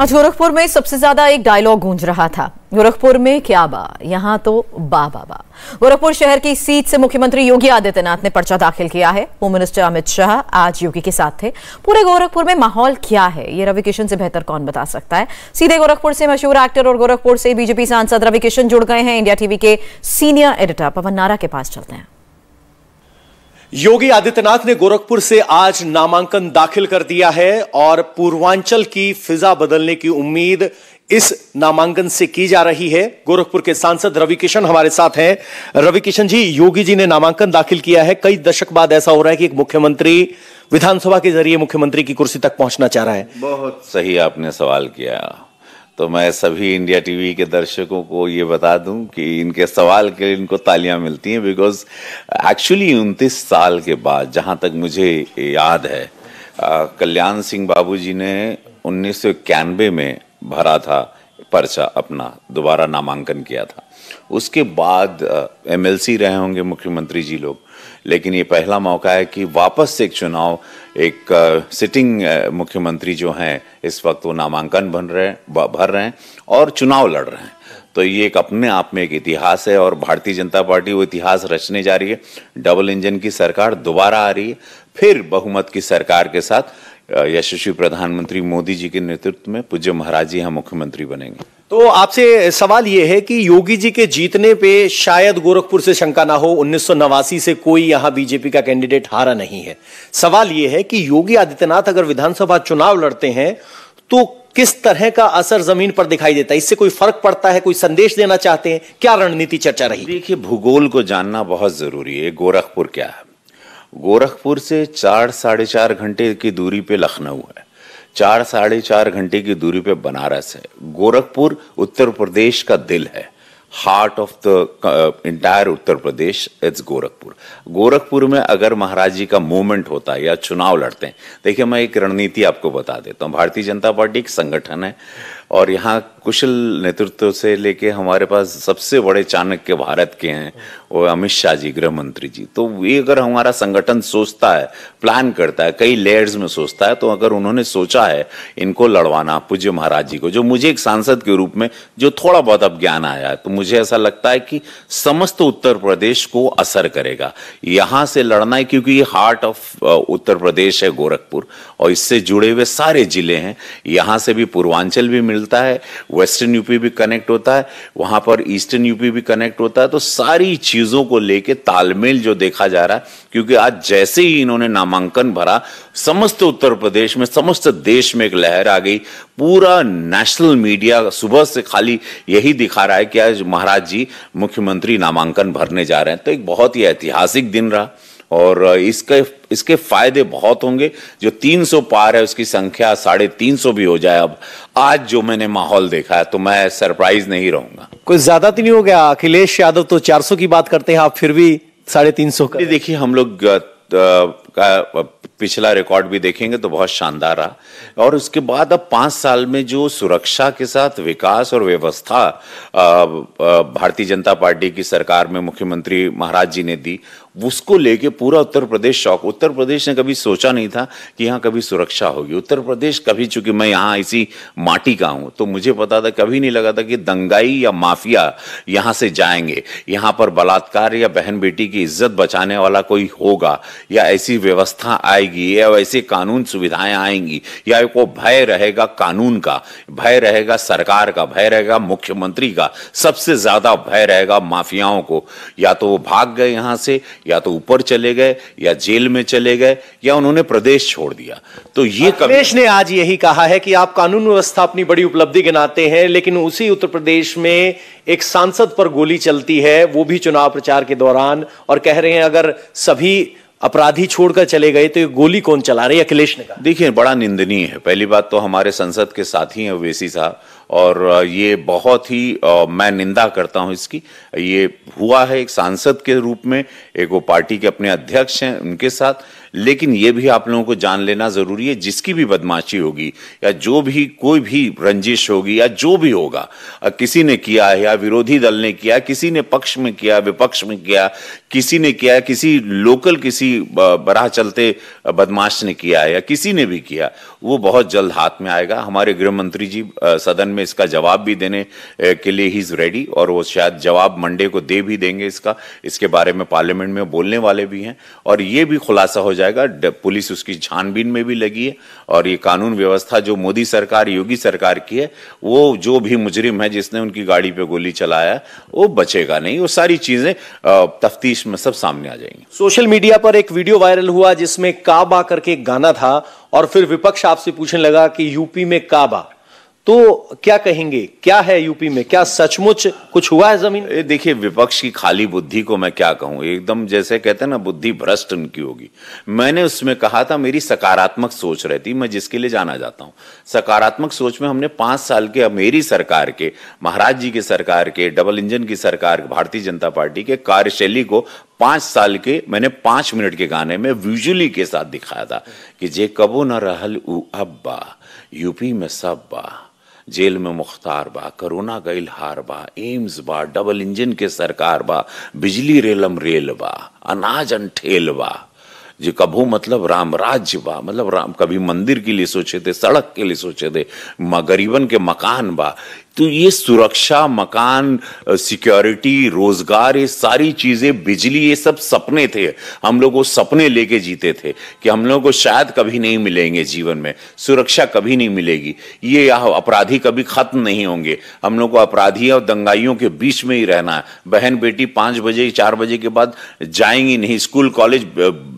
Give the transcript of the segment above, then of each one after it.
आज गोरखपुर में सबसे ज्यादा एक डायलॉग गूंज रहा था गोरखपुर में क्या बा यहाँ तो बा बा गोरखपुर शहर की सीट से मुख्यमंत्री योगी आदित्यनाथ ने पर्चा दाखिल किया है होम मिनिस्टर अमित शाह आज योगी के साथ थे पूरे गोरखपुर में माहौल क्या है ये रवि किशन से बेहतर कौन बता सकता है सीधे गोरखपुर से मशहूर एक्टर और गोरखपुर से बीजेपी सांसद रवि किशन जुड़ गए हैं इंडिया टीवी के सीनियर एडिटर पवन नारा के पास चलते हैं योगी आदित्यनाथ ने गोरखपुर से आज नामांकन दाखिल कर दिया है और पूर्वांचल की फिजा बदलने की उम्मीद इस नामांकन से की जा रही है गोरखपुर के सांसद रवि किशन हमारे साथ हैं रवि किशन जी योगी जी ने नामांकन दाखिल किया है कई दशक बाद ऐसा हो रहा है कि एक मुख्यमंत्री विधानसभा के जरिए मुख्यमंत्री की कुर्सी तक पहुंचना चाह रहा है बहुत सही आपने सवाल किया तो मैं सभी इंडिया टीवी के दर्शकों को ये बता दूं कि इनके सवाल के लिए इनको तालियां मिलती हैं बिकॉज एक्चुअली उनतीस साल के बाद जहां तक मुझे याद है कल्याण सिंह बाबूजी ने उन्नीस में भरा था पर्चा अपना दोबारा नामांकन किया था उसके बाद एमएलसी रहे होंगे मुख्यमंत्री जी लोग लेकिन ये पहला मौका है कि वापस से एक चुनाव एक सिटिंग मुख्यमंत्री जो हैं इस वक्त वो नामांकन भर रहे भर रहे हैं और चुनाव लड़ रहे हैं तो ये एक अपने आप में एक इतिहास है और भारतीय जनता पार्टी वो इतिहास रचने जा रही है डबल इंजन की सरकार दोबारा आ रही है फिर बहुमत की सरकार के साथ यशस्वी प्रधानमंत्री मोदी जी के नेतृत्व में पूज्य महाराज जी यहाँ मुख्यमंत्री बनेंगे तो आपसे सवाल ये है कि योगी जी के जीतने पे शायद गोरखपुर से शंका ना हो उन्नीस से कोई यहाँ बीजेपी का कैंडिडेट हारा नहीं है सवाल ये है कि योगी आदित्यनाथ अगर विधानसभा चुनाव लड़ते हैं तो किस तरह का असर जमीन पर दिखाई देता है इससे कोई फर्क पड़ता है कोई संदेश देना चाहते हैं क्या रणनीति चर्चा रही देखिए भूगोल को जानना बहुत जरूरी है गोरखपुर क्या है गोरखपुर से चार साढ़े चार घंटे की दूरी पे लखनऊ है चार साढ़े चार घंटे की दूरी पे बनारस है गोरखपुर उत्तर प्रदेश का दिल है heart of the entire Uttar Pradesh it's Gorakhpur Gorakhpur में अगर महाराज जी का मूवमेंट होता है या चुनाव लड़ते हैं देखिए मैं एक रणनीति आपको बता देता हूँ भारतीय जनता पार्टी एक संगठन है और यहाँ कुशल नेतृत्व से लेके हमारे पास सबसे बड़े चाणक्य भारत के हैं वो अमित शाह जी गृह मंत्री जी तो ये अगर हमारा संगठन सोचता है प्लान करता है कई लेयर्स में सोचता है तो अगर उन्होंने सोचा है इनको लड़वाना पूज्य महाराज जी को जो मुझे एक सांसद के रूप में जो थोड़ा बहुत अब ज्ञान आया है तो मुझे ऐसा लगता है कि समस्त उत्तर प्रदेश को असर करेगा यहाँ से लड़ना है क्योंकि ये हार्ट ऑफ उत्तर प्रदेश है गोरखपुर और इससे जुड़े हुए सारे जिले हैं यहाँ से भी पूर्वांचल भी मिल मिलता है वेस्टर्न यूपी भी कनेक्ट होता है वहां पर ईस्टर्न यूपी भी कनेक्ट होता है तो सारी चीज़ों को लेके तालमेल जो देखा जा रहा है क्योंकि आज जैसे ही इन्होंने नामांकन भरा समस्त उत्तर प्रदेश में समस्त देश में एक लहर आ गई पूरा नेशनल मीडिया सुबह से खाली यही दिखा रहा है कि आज महाराज जी मुख्यमंत्री नामांकन भरने जा रहे हैं तो एक बहुत ही ऐतिहासिक दिन रहा और इसके इसके फायदे बहुत होंगे जो 300 पार है उसकी संख्या साढ़े तीन भी हो जाए अब आज जो मैंने माहौल देखा है तो मैं सरप्राइज नहीं रहूंगा कुछ ज्यादा तो नहीं हो गया अखिलेश यादव तो 400 की बात करते हैं आप फिर भी साढ़े तीन सौ देखिए हम लोग का पिछला रिकॉर्ड भी देखेंगे तो बहुत शानदार रहा और उसके बाद अब पांच साल में जो सुरक्षा के साथ विकास और व्यवस्था भारतीय जनता पार्टी की सरकार में मुख्यमंत्री महाराज जी ने दी उसको लेके पूरा उत्तर प्रदेश शौक उत्तर प्रदेश ने कभी सोचा नहीं था कि यहाँ कभी सुरक्षा होगी उत्तर प्रदेश कभी चूंकि मैं यहाँ इसी माटी का हूँ तो मुझे पता था कभी नहीं लगा था कि दंगाई या माफिया यहाँ से जाएंगे यहाँ पर बलात्कार या बहन बेटी की इज्जत बचाने वाला कोई होगा या ऐसी व्यवस्था आएगी या ऐसे कानून सुविधाएं आएंगी या को भय रहेगा कानून का भय रहेगा सरकार का भय रहेगा मुख्यमंत्री का सबसे ज्यादा भय रहेगा माफियाओं को या तो वो भाग गए यहाँ से या तो ऊपर चले गए या जेल में चले गए या उन्होंने प्रदेश छोड़ दिया तो ये कमेश ने आज यही कहा है कि आप कानून व्यवस्था अपनी बड़ी उपलब्धि गिनाते हैं लेकिन उसी उत्तर प्रदेश में एक सांसद पर गोली चलती है वो भी चुनाव प्रचार के दौरान और कह रहे हैं अगर सभी अपराधी छोड़कर चले गए तो ये गोली कौन चला है अखिलेश ने देखिए बड़ा निंदनीय है पहली बात तो हमारे संसद के साथी हैं ओवेसी साहब और ये बहुत ही मैं निंदा करता हूं इसकी ये हुआ है एक सांसद के रूप में एक वो पार्टी के अपने अध्यक्ष हैं उनके साथ लेकिन ये भी आप लोगों को जान लेना जरूरी है जिसकी भी बदमाशी होगी या जो भी कोई भी रंजिश होगी या जो भी होगा किसी ने किया है या विरोधी दल ने किया किसी ने पक्ष में किया विपक्ष में किया किसी ने किया किसी लोकल किसी बराह चलते बदमाश ने किया है या किसी ने भी किया वो बहुत जल्द हाथ में आएगा हमारे गृह मंत्री जी सदन में इसका जवाब भी देने के लिए ही इज रेडी और वो शायद जवाब मंडे को दे भी देंगे इसका इसके बारे में पार्लियामेंट में बोलने वाले भी हैं और ये भी खुलासा हो जाए जाएगा पुलिस उसकी छानबीन में भी लगी है और ये कानून व्यवस्था जो मोदी सरकार योगी सरकार की है वो जो भी मुजरिम है जिसने उनकी गाड़ी पे गोली चलाया वो बचेगा नहीं वो सारी चीजें तफ्तीश में सब सामने आ जाएंगी सोशल मीडिया पर एक वीडियो वायरल हुआ जिसमें काबा करके गाना था और फिर विपक्ष आपसे पूछने लगा कि यूपी में काबा तो क्या कहेंगे क्या है यूपी में क्या सचमुच कुछ हुआ है जमीन देखिए विपक्ष की खाली बुद्धि को मैं क्या कहूँ एकदम जैसे कहते हैं ना बुद्धि भ्रष्ट उनकी होगी मैंने उसमें कहा था मेरी सकारात्मक सोच रहती मैं जिसके लिए जाना जाता हूँ सकारात्मक सोच में हमने पांच साल के मेरी सरकार के महाराज जी की सरकार के डबल इंजन की सरकार भारतीय जनता पार्टी के कार्यशैली को पांच साल के मैंने पांच मिनट के गाने में विजुअली के साथ दिखाया था कि जे कबो न रहल उ अब्बा यूपी में सब बा जेल में मुख्तार बा करोना का इलहार बा एम्स बा डबल इंजन के सरकार बा बिजली रेलम रेल बा अनाज अनठेल बा जो कभू मतलब राम राज्य बा मतलब राम कभी मंदिर के लिए सोचे थे सड़क के लिए सोचे थे गरीबन के मकान बा तो ये सुरक्षा मकान सिक्योरिटी रोजगार ये सारी चीजें बिजली ये सब सपने थे हम लोग वो सपने लेके जीते थे कि हम लोगों को शायद कभी नहीं मिलेंगे जीवन में सुरक्षा कभी नहीं मिलेगी ये अपराधी कभी खत्म नहीं होंगे हम लोग को अपराधी और दंगाइयों के बीच में ही रहना है बहन बेटी पांच बजे चार बजे के बाद जाएंगी नहीं स्कूल कॉलेज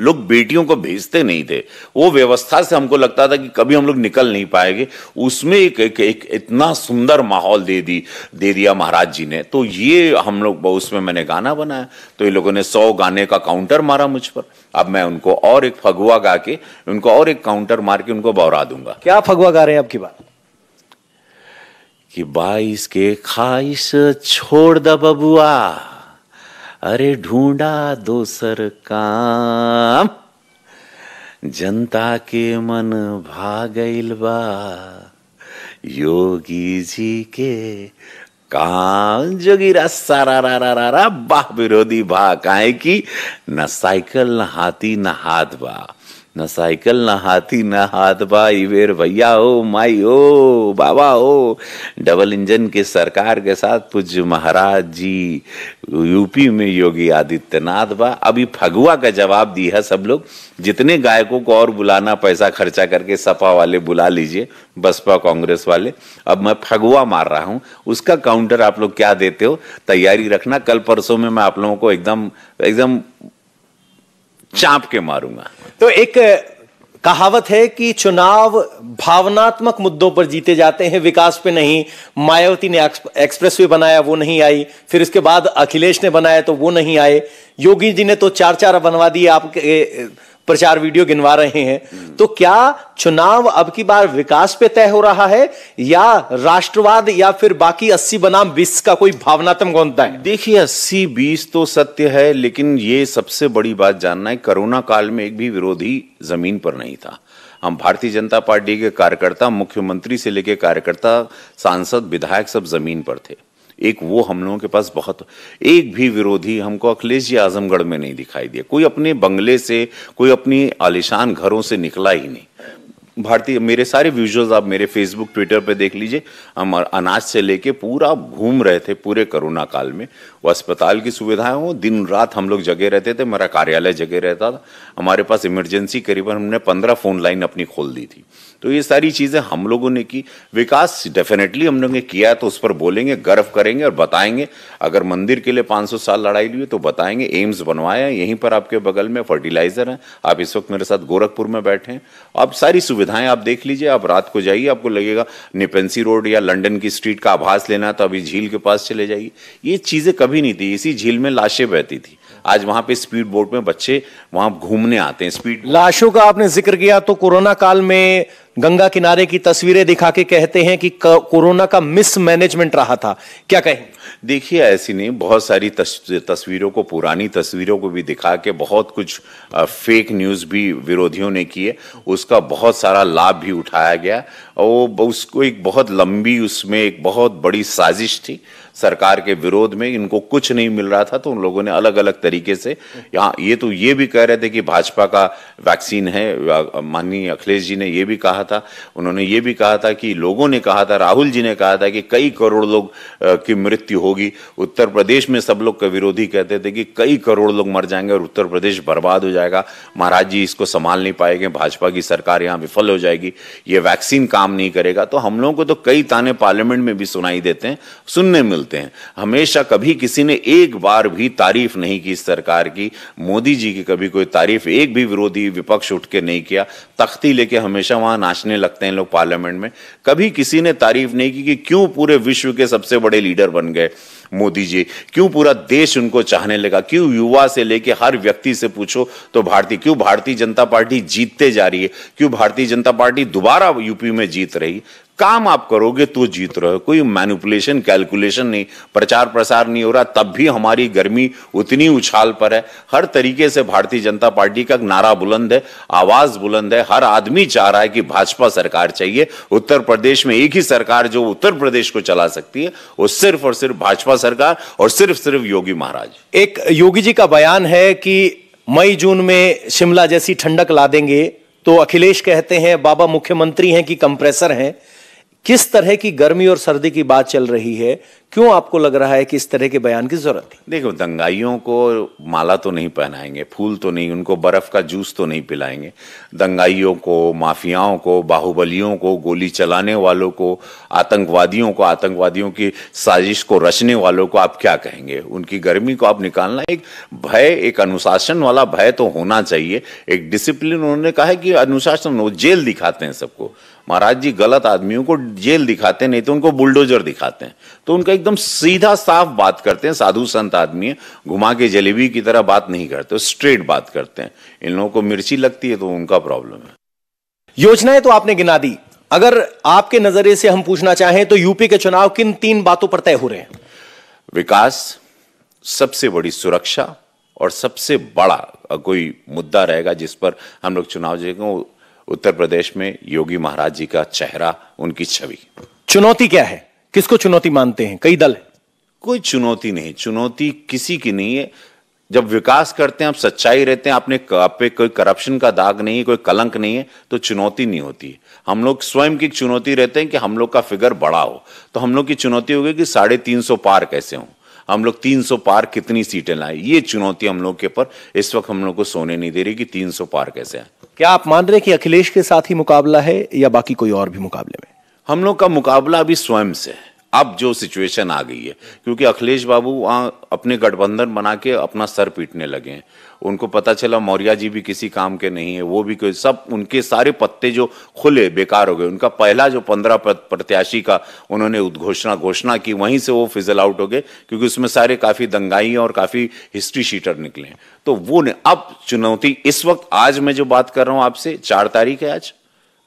लोग बेटियों को भेजते नहीं थे वो व्यवस्था से हमको लगता था कि कभी हम लोग निकल नहीं पाएंगे उसमें एक, एक, एक इतना सुंदर माहौल दे दी दे दिया महाराज जी ने तो ये हम लोग उसमें मैंने गाना बनाया तो ये लोगों ने सौ गाने का काउंटर मारा मुझ पर अब मैं उनको और एक फगुआ गा के उनको और एक काउंटर मार के उनको बौरा दूंगा क्या फगुआ गा रहे हैं आपकी बात कि बाईस के खाइस छोड़ द बबुआ अरे ढूंढा दोसर काम जनता के मन भाग बा योगी जी के कान जोगी रस्सा रा रा रा रा बाह विरोधी बा काहे की ना साइकिल ना हाथी न हाथ बा ना साइकिल ना हाथी ना हाथ भाई वेर भैया हो माई हो बाबा हो डबल इंजन के सरकार के साथ पूज्य महाराज जी यूपी में योगी आदित्यनाथ बा अभी फगुआ का जवाब दी है सब लोग जितने गायकों को और बुलाना पैसा खर्चा करके सपा वाले बुला लीजिए बसपा कांग्रेस वाले अब मैं फगुआ मार रहा हूँ उसका काउंटर आप लोग क्या देते हो तैयारी रखना कल परसों में मैं आप लोगों को एकदम एकदम चाप के मारूंगा तो एक कहावत है कि चुनाव भावनात्मक मुद्दों पर जीते जाते हैं विकास पे नहीं मायावती ने एक्सप्रेसवे बनाया वो नहीं आई फिर इसके बाद अखिलेश ने बनाया तो वो नहीं आए योगी जी ने तो चार चार बनवा दिए आपके प्रचार वीडियो गिनवा रहे हैं तो क्या चुनाव अब की बार विकास पे तय हो रहा है या राष्ट्रवाद या फिर बाकी अस्सी बनाम बीस का कोई भावनात्मक गौनता है देखिए अस्सी बीस तो सत्य है लेकिन ये सबसे बड़ी बात जानना है कोरोना काल में एक भी विरोधी जमीन पर नहीं था हम भारतीय जनता पार्टी के कार्यकर्ता मुख्यमंत्री से लेकर कार्यकर्ता सांसद विधायक सब जमीन पर थे एक वो हम लोगों के पास बहुत एक भी विरोधी हमको अखिलेश जी आजमगढ़ में नहीं दिखाई दिया कोई अपने बंगले से कोई अपनी आलिशान घरों से निकला ही नहीं भारतीय मेरे सारे व्यूजर्स आप मेरे फेसबुक ट्विटर पे देख लीजिए हम अनाज से लेके पूरा घूम रहे थे पूरे कोरोना काल में वो अस्पताल की सुविधाएं हो दिन रात हम लोग जगे रहते थे मेरा कार्यालय जगे रहता था हमारे पास इमरजेंसी करीबन हमने पंद्रह फ़ोन लाइन अपनी खोल दी थी तो ये सारी चीज़ें हम लोगों ने की विकास डेफिनेटली हम लोगों ने किया तो उस पर बोलेंगे गर्व करेंगे और बताएंगे अगर मंदिर के लिए 500 साल लड़ाई ली तो बताएंगे एम्स बनवाया यहीं पर आपके बगल में फर्टिलाइज़र है आप इस वक्त मेरे साथ गोरखपुर में बैठे हैं आप सारी सुविधाएं आप देख लीजिए आप रात को जाइए आपको लगेगा निपेंसी रोड या लंडन की स्ट्रीट का आभास लेना तो अभी झील के पास चले जाइए ये चीज़ें कभी नहीं थी इसी झील में लाशें बहती थी आज वहां पे स्पीड बोट में बच्चे वहां घूमने आते हैं स्पीड लाशों का आपने जिक्र किया तो कोरोना काल में गंगा किनारे की तस्वीरें दिखा के कहते हैं कि कोरोना का मिसमैनेजमेंट रहा था क्या कहें देखिए ऐसी नहीं बहुत सारी तस्वीरों को पुरानी तस्वीरों को भी दिखा के बहुत कुछ फेक न्यूज़ भी विरोधियों ने किए उसका बहुत सारा लाभ भी उठाया गया और उसको एक बहुत लंबी उसमें एक बहुत बड़ी साजिश थी सरकार के विरोध में इनको कुछ नहीं मिल रहा था तो उन लोगों ने अलग अलग तरीके से यहाँ ये तो ये भी कह रहे थे कि भाजपा का वैक्सीन है माननीय अखिलेश जी ने ये भी कहा था उन्होंने ये भी कहा था कि लोगों ने कहा था राहुल जी ने कहा था कि कई करोड़ लोग की मृत्यु होगी उत्तर प्रदेश में सब लोग का विरोधी कहते थे कि कई करोड़ लोग मर जाएंगे और उत्तर प्रदेश बर्बाद हो जाएगा महाराज जी इसको संभाल नहीं पाएंगे भाजपा की सरकार यहाँ विफल हो जाएगी ये वैक्सीन काम नहीं करेगा तो हम लोगों को तो कई ताने पार्लियामेंट में भी सुनाई देते हैं सुनने मिलते मिलते हैं हमेशा कभी किसी ने एक बार भी तारीफ नहीं की सरकार की मोदी जी की कभी कोई तारीफ एक भी विरोधी विपक्ष उठ के नहीं किया तख्ती लेके हमेशा वहां नाचने लगते हैं लोग पार्लियामेंट में कभी किसी ने तारीफ नहीं की कि क्यों पूरे विश्व के सबसे बड़े लीडर बन गए मोदी जी क्यों पूरा देश उनको चाहने लगा क्यों युवा से लेके हर व्यक्ति से पूछो तो भारतीय क्यों भारतीय जनता पार्टी जीतते जा रही है क्यों भारतीय जनता पार्टी दोबारा यूपी में जीत रही काम आप करोगे तो जीत रहे हो कोई मैनिपुलेशन कैलकुलेशन नहीं प्रचार प्रसार नहीं हो रहा तब भी हमारी गर्मी उतनी उछाल पर है हर तरीके से भारतीय जनता पार्टी का नारा बुलंद है आवाज बुलंद है हर आदमी चाह रहा है कि भाजपा सरकार चाहिए उत्तर प्रदेश में एक ही सरकार जो उत्तर प्रदेश को चला सकती है वो सिर्फ और सिर्फ भाजपा सरकार और सिर्फ सिर्फ योगी महाराज एक योगी जी का बयान है कि मई जून में शिमला जैसी ठंडक ला देंगे तो अखिलेश कहते हैं बाबा मुख्यमंत्री हैं कि कंप्रेसर हैं किस तरह की गर्मी और सर्दी की बात चल रही है क्यों आपको लग रहा है कि इस तरह के बयान की जरूरत है देखो दंगाइयों को माला तो नहीं पहनाएंगे फूल तो नहीं उनको बर्फ का जूस तो नहीं पिलाएंगे दंगाइयों को माफियाओं को बाहुबलियों को गोली चलाने वालों को आतंकवादियों को आतंकवादियों की साजिश को रचने वालों को आप क्या कहेंगे उनकी गर्मी को आप निकालना एक भय एक अनुशासन वाला भय तो होना चाहिए एक डिसिप्लिन उन्होंने कहा है कि अनुशासन वो जेल दिखाते हैं सबको महाराज जी गलत आदमियों को जेल दिखाते हैं नहीं तो उनको बुलडोजर दिखाते हैं तो उनका एकदम सीधा साफ बात करते हैं साधु संत आदमी है घुमा के जलेबी की तरह बात नहीं करते स्ट्रेट बात करते हैं इन लोगों को मिर्ची लगती है तो उनका प्रॉब्लम है योजनाएं तो आपने गिना दी अगर आपके नजरिए से हम पूछना चाहें तो यूपी के चुनाव किन तीन बातों पर तय हो रहे हैं विकास सबसे बड़ी सुरक्षा और सबसे बड़ा कोई मुद्दा रहेगा जिस पर हम लोग चुनाव जीतेंगे उत्तर प्रदेश में योगी महाराज जी का चेहरा उनकी छवि चुनौती क्या है किसको चुनौती मानते हैं कई दल है कोई चुनौती नहीं चुनौती किसी की नहीं है जब विकास करते हैं आप सच्चाई रहते हैं आपने आप पे कोई करप्शन का दाग नहीं है कोई कलंक नहीं है तो चुनौती नहीं होती हम लोग स्वयं की चुनौती रहते हैं कि हम लोग का फिगर बड़ा हो तो हम लोग की चुनौती होगी कि साढ़े तीन सौ पार कैसे हों हम लोग तीन सौ पार कितनी सीटें लाए ये चुनौती हम लोग के ऊपर इस वक्त हम लोग को सोने नहीं दे रही कि तीन सौ पार कैसे आए क्या आप मान रहे हैं कि अखिलेश के साथ ही मुकाबला है या बाकी कोई और भी मुकाबले में हम लोग का मुकाबला अभी स्वयं से है अब जो सिचुएशन आ गई है क्योंकि अखिलेश बाबू वहाँ अपने गठबंधन बना के अपना सर पीटने लगे हैं उनको पता चला मौर्या जी भी किसी काम के नहीं है वो भी कोई सब उनके सारे पत्ते जो खुले बेकार हो गए उनका पहला जो पंद्रह प्रत्याशी का उन्होंने उद्घोषणा घोषणा की वहीं से वो फिजल आउट हो गए क्योंकि उसमें सारे काफ़ी दंगाई और काफ़ी हिस्ट्री शीटर निकले हैं तो वो ने अब चुनौती इस वक्त आज मैं जो बात कर रहा हूँ आपसे चार तारीख है आज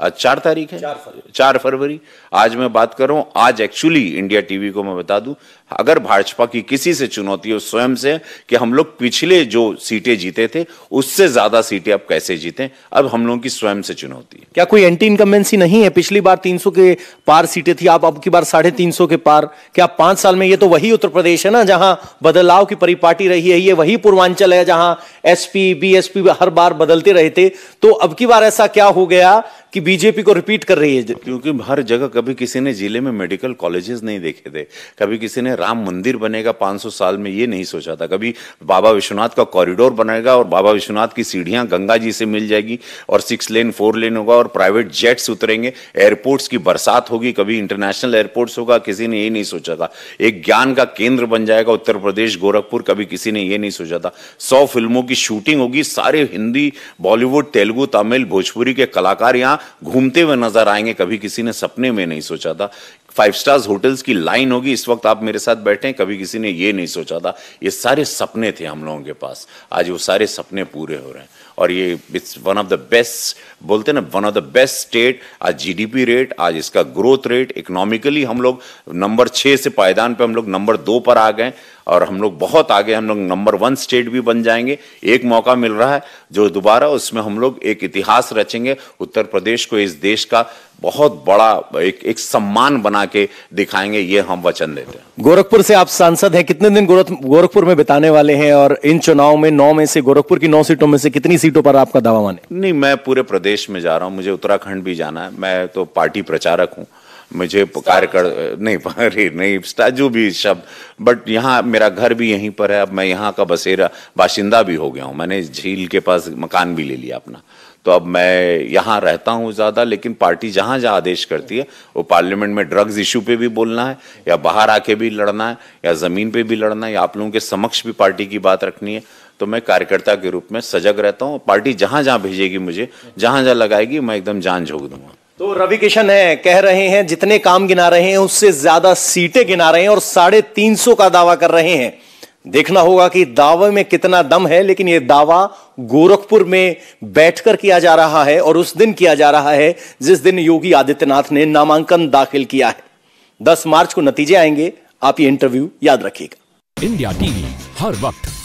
आज चार तारीख है चार फरवरी चार फरवरी आज मैं बात कर रहा हूं आज एक्चुअली इंडिया टीवी को मैं बता दूं अगर भाजपा की किसी से चुनौती हो स्वयं से कि हम लोग पिछले जो सीटें जीते थे उससे ज्यादा सीटें अब कैसे जीते अब हम लोगों की स्वयं से चुनौती है क्या कोई एंटी इनकमेंसी नहीं है पिछली बार 300 के पार सीटें थी आप अब की बार साढ़े तीन के पार क्या पांच साल में ये तो वही उत्तर प्रदेश है ना जहां बदलाव की परिपाटी रही है ये वही पूर्वांचल है जहां एसपी बीएसपी हर बार बदलते रहे थे तो अब की बार ऐसा क्या हो गया कि बीजेपी को रिपीट कर रही है क्योंकि हर जगह कभी किसी ने जिले में मेडिकल कॉलेजेस नहीं देखे थे कभी किसी ने राम मंदिर बनेगा 500 साल में ये नहीं सोचा था कभी बाबा विश्वनाथ का कॉरिडोर बनेगा और बाबा विश्वनाथ की सीढ़ियां गंगा जी से मिल जाएगी और सिक्स लेन फोर लेन होगा और प्राइवेट जेट्स उतरेंगे एयरपोर्ट्स की बरसात होगी कभी इंटरनेशनल एयरपोर्ट्स होगा किसी ने ये नहीं सोचा था एक ज्ञान का केंद्र बन जाएगा उत्तर प्रदेश गोरखपुर कभी किसी ने ये नहीं सोचा था सौ फिल्मों की शूटिंग होगी सारे हिंदी बॉलीवुड तेलुगु तमिल भोजपुरी के कलाकार यहां घूमते हुए नजर आएंगे कभी किसी ने सपने में नहीं सोचा था फाइव स्टार्स होटल्स की लाइन होगी इस वक्त आप मेरे साथ बैठे हैं कभी किसी ने ये नहीं सोचा था ये सारे सपने थे हम लोगों के पास आज वो सारे सपने पूरे हो रहे हैं और ये it's one of the best बोलते हैं ना one of the best state आज जीडीपी रेट आज इसका ग्रोथ रेट इकोनॉमिकली हम लोग नंबर छः से पायदान पे हम लोग नंबर दो पर आ गए और हम लोग बहुत आगे हम लोग नंबर वन स्टेट भी बन जाएंगे एक मौका मिल रहा है जो दोबारा उसमें हम लोग एक इतिहास रचेंगे उत्तर प्रदेश को इस देश का बहुत बड़ा एक एक सम्मान बना के दिखाएंगे ये हम वचन देते हैं गोरखपुर से आप सांसद हैं कितने दिन गोरखपुर में बिताने वाले हैं और इन चुनाव में नौ में से गोरखपुर की नौ सीटों में से कितनी सीटों पर आपका दावा माने नहीं मैं पूरे प्रदेश प्रदेश में जा रहा हूँ मुझे उत्तराखंड भी जाना है मैं तो पार्टी प्रचारक हूँ मुझे कार्यकर् नहीं अरे नहीं जो भी शब्द बट यहाँ मेरा घर भी यहीं पर है अब मैं यहाँ का बसेरा बाशिंदा भी हो गया हूँ मैंने झील के पास मकान भी ले लिया अपना तो अब मैं यहाँ रहता हूँ ज़्यादा लेकिन पार्टी जहाँ जहाँ आदेश करती है वो पार्लियामेंट में ड्रग्स इशू पे भी बोलना है या बाहर आके भी लड़ना है या ज़मीन पे भी लड़ना है या आप लोगों के समक्ष भी पार्टी की बात रखनी है तो मैं कार्यकर्ता के रूप में सजग रहता हूँ पार्टी जहां जहां भेजेगी मुझे जहां जहां लगाएगी मैं एकदम जान झोंक दूंगा तो रवि किशन है कह रहे हैं जितने काम गिना रहे हैं उससे ज्यादा सीटें गिना रहे हैं और साढ़े तीन सौ का दावा कर रहे हैं देखना होगा कि दावे में कितना दम है लेकिन यह दावा गोरखपुर में बैठकर किया जा रहा है और उस दिन किया जा रहा है जिस दिन योगी आदित्यनाथ ने नामांकन दाखिल किया है दस मार्च को नतीजे आएंगे आप ये इंटरव्यू याद रखिएगा इंडिया टीवी हर वक्त